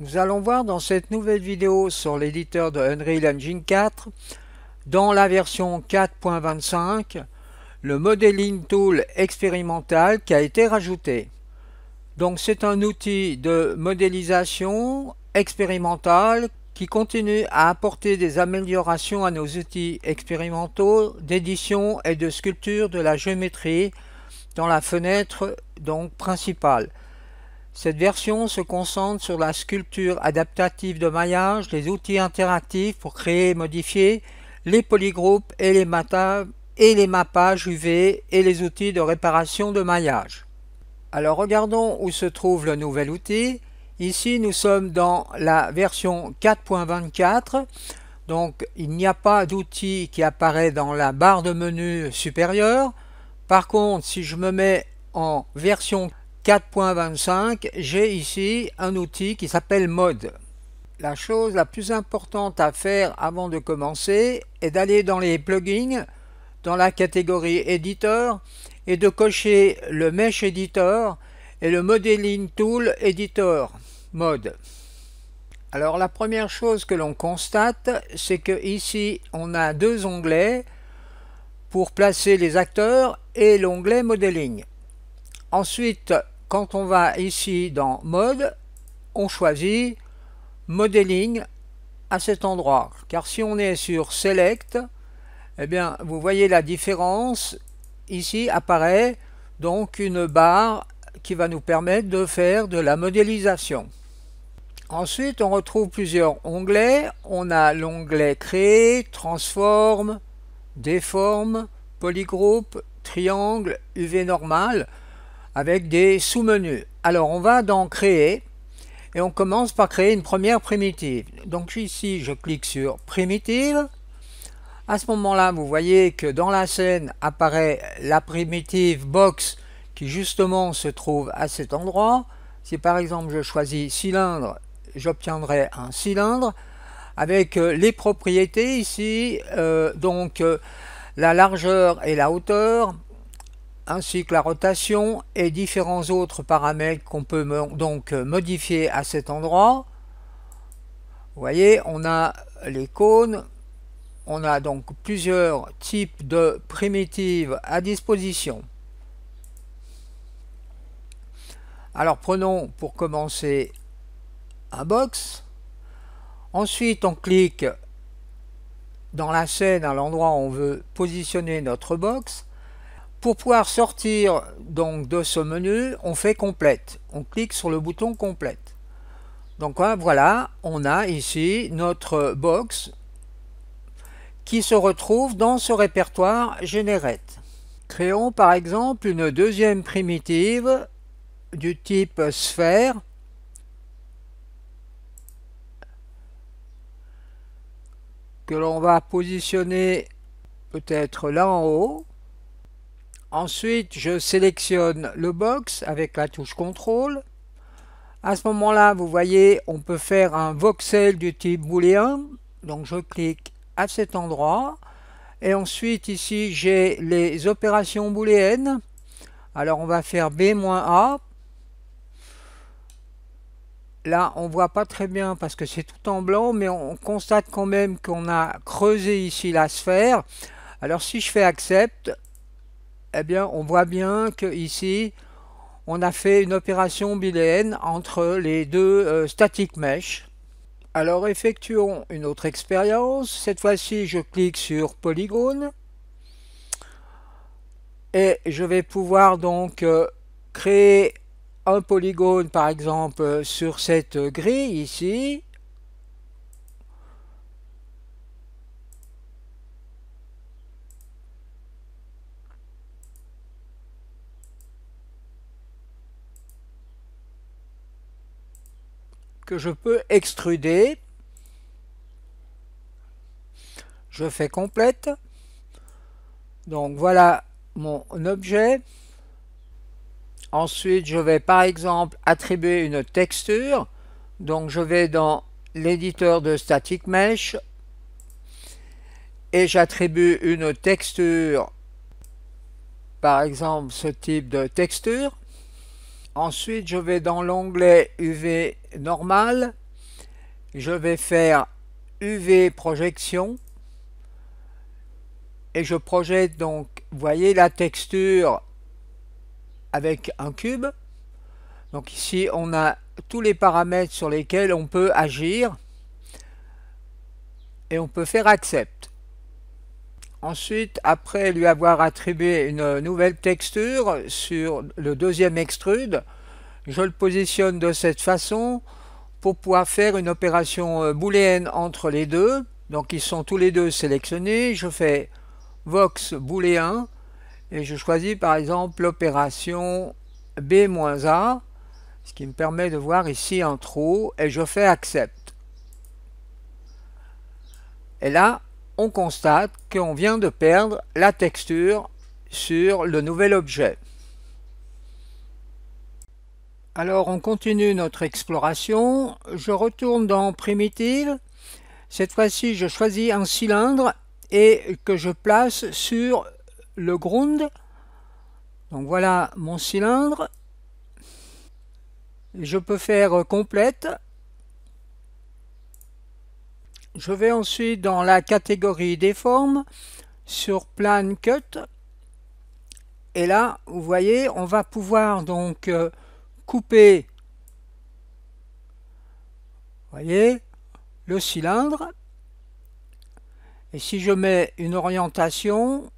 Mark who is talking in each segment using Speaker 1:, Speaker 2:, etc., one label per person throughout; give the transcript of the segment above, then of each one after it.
Speaker 1: Nous allons voir dans cette nouvelle vidéo sur l'éditeur de Unreal Engine 4, dans la version 4.25, le Modeling Tool expérimental qui a été rajouté. Donc c'est un outil de modélisation expérimentale qui continue à apporter des améliorations à nos outils expérimentaux d'édition et de sculpture de la géométrie dans la fenêtre donc principale. Cette version se concentre sur la sculpture adaptative de maillage, les outils interactifs pour créer et modifier, les polygroupes et les, et les mappages UV et les outils de réparation de maillage. Alors regardons où se trouve le nouvel outil. Ici nous sommes dans la version 4.24. Donc il n'y a pas d'outil qui apparaît dans la barre de menu supérieure. Par contre si je me mets en version 4.25, j'ai ici un outil qui s'appelle mode. La chose la plus importante à faire avant de commencer est d'aller dans les plugins, dans la catégorie éditeur, et de cocher le Mesh Editor et le Modeling Tool Editor mode. Alors la première chose que l'on constate, c'est que ici on a deux onglets pour placer les acteurs et l'onglet Modeling. Ensuite, quand on va ici dans mode, on choisit modeling à cet endroit. Car si on est sur select, eh bien vous voyez la différence. Ici apparaît donc une barre qui va nous permettre de faire de la modélisation. Ensuite, on retrouve plusieurs onglets. On a l'onglet Créer, Transforme, Déforme, Polygroupe, Triangle, UV normal avec des sous-menus. Alors on va dans Créer et on commence par créer une première primitive. Donc ici je clique sur Primitive. À ce moment-là, vous voyez que dans la scène apparaît la primitive box qui justement se trouve à cet endroit. Si par exemple je choisis cylindre, j'obtiendrai un cylindre avec euh, les propriétés ici, euh, donc euh, la largeur et la hauteur, ainsi que la rotation et différents autres paramètres qu'on peut donc euh, modifier à cet endroit. Vous voyez, on a les cônes, on a donc plusieurs types de primitives à disposition. Alors prenons pour commencer un box. Ensuite, on clique dans la scène à l'endroit où on veut positionner notre box. Pour pouvoir sortir donc de ce menu, on fait complète. On clique sur le bouton complète. Donc hein, voilà, on a ici notre box qui se retrouve dans ce répertoire Generate. Créons par exemple une deuxième primitive du type sphère que l'on va positionner peut-être là en haut Ensuite, je sélectionne le box avec la touche CTRL. À ce moment-là, vous voyez, on peut faire un voxel du type booléen. Donc je clique à cet endroit. Et ensuite, ici, j'ai les opérations booléennes. Alors on va faire B-A. Là, on voit pas très bien parce que c'est tout en blanc, mais on constate quand même qu'on a creusé ici la sphère. Alors si je fais accept, eh bien, on voit bien qu'ici, on a fait une opération biléenne entre les deux euh, statiques static Alors, effectuons une autre expérience. Cette fois-ci, je clique sur polygone. Et je vais pouvoir donc euh, créer un polygone, par exemple, sur cette grille ici. je peux extruder. Je fais complète. Donc voilà mon objet. Ensuite, je vais par exemple attribuer une texture. Donc je vais dans l'éditeur de Static Mesh et j'attribue une texture, par exemple ce type de texture. Ensuite, je vais dans l'onglet UV normal. Je vais faire UV projection. Et je projette donc, vous voyez la texture avec un cube. Donc ici, on a tous les paramètres sur lesquels on peut agir. Et on peut faire accept. Ensuite, après lui avoir attribué une nouvelle texture sur le deuxième extrude, je le positionne de cette façon pour pouvoir faire une opération euh, booléenne entre les deux. Donc ils sont tous les deux sélectionnés. Je fais Vox booléen et je choisis par exemple l'opération B-A, ce qui me permet de voir ici un trou et je fais Accept. Et là, on constate qu'on vient de perdre la texture sur le nouvel objet. Alors on continue notre exploration, je retourne dans Primitive, cette fois-ci je choisis un cylindre et que je place sur le ground. Donc voilà mon cylindre, je peux faire complète je vais ensuite dans la catégorie des formes sur Plan Cut. Et là, vous voyez, on va pouvoir donc euh, couper voyez, le cylindre. Et si je mets une orientation,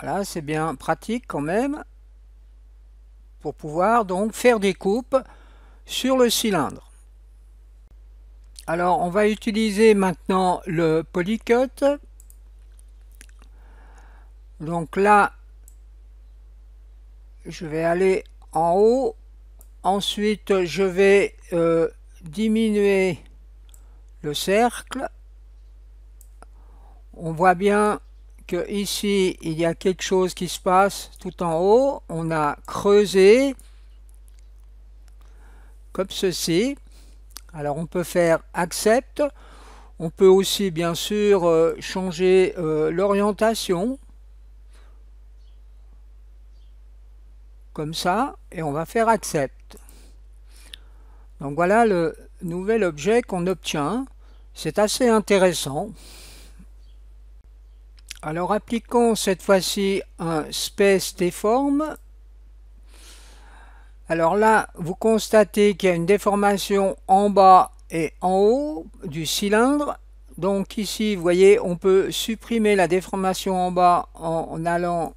Speaker 1: voilà, c'est bien pratique quand même pour pouvoir donc faire des coupes sur le cylindre. Alors on va utiliser maintenant le polycut. Donc là, je vais aller en haut. Ensuite, je vais euh, diminuer le cercle. On voit bien que ici, il y a quelque chose qui se passe tout en haut. On a creusé comme ceci. Alors on peut faire accept, on peut aussi bien sûr euh, changer euh, l'orientation, comme ça, et on va faire accept. Donc voilà le nouvel objet qu'on obtient, c'est assez intéressant. Alors appliquons cette fois-ci un space déforme alors là, vous constatez qu'il y a une déformation en bas et en haut du cylindre. Donc ici, vous voyez, on peut supprimer la déformation en bas en allant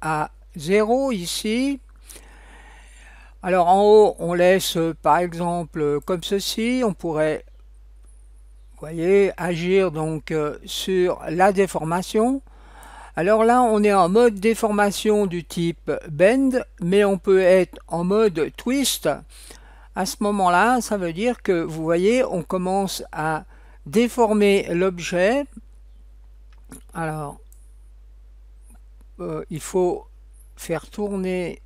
Speaker 1: à 0 ici. Alors en haut, on laisse euh, par exemple euh, comme ceci. On pourrait, voyez, agir donc euh, sur la déformation. Alors là, on est en mode déformation du type bend, mais on peut être en mode twist. À ce moment-là, ça veut dire que, vous voyez, on commence à déformer l'objet. Alors, euh, il faut faire tourner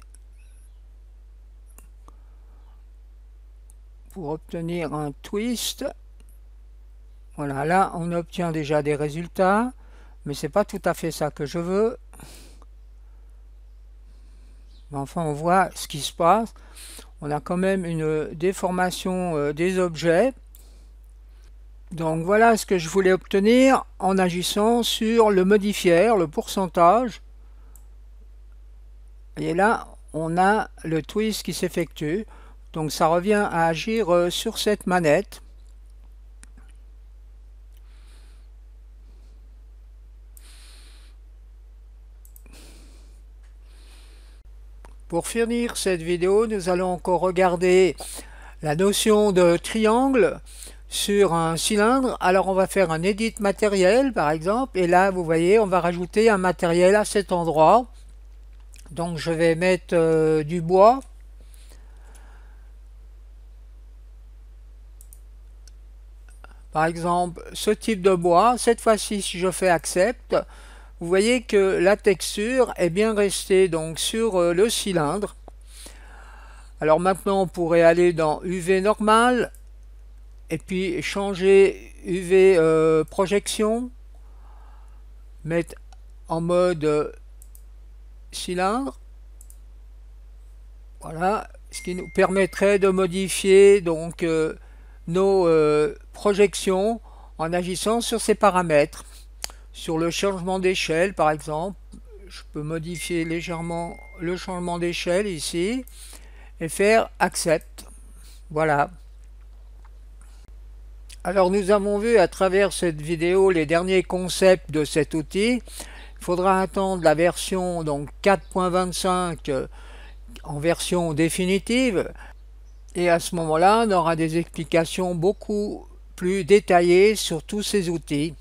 Speaker 1: pour obtenir un twist. Voilà, là on obtient déjà des résultats mais c'est pas tout à fait ça que je veux enfin on voit ce qui se passe on a quand même une déformation euh, des objets donc voilà ce que je voulais obtenir en agissant sur le modifier, le pourcentage et là on a le twist qui s'effectue donc ça revient à agir euh, sur cette manette Pour finir cette vidéo, nous allons encore regarder la notion de triangle sur un cylindre. Alors on va faire un edit matériel par exemple et là vous voyez on va rajouter un matériel à cet endroit. Donc je vais mettre euh, du bois. Par exemple ce type de bois, cette fois-ci si je fais accepte, vous voyez que la texture est bien restée donc sur euh, le cylindre. Alors maintenant on pourrait aller dans UV normal et puis changer UV euh, projection, mettre en mode euh, cylindre. Voilà, ce qui nous permettrait de modifier donc nos projections en agissant sur ces paramètres. Sur le changement d'échelle, par exemple, je peux modifier légèrement le changement d'échelle ici et faire accept. Voilà. Alors nous avons vu à travers cette vidéo les derniers concepts de cet outil. Il faudra attendre la version donc 4.25 euh, en version définitive et à ce moment-là on aura des explications beaucoup plus détaillées sur tous ces outils.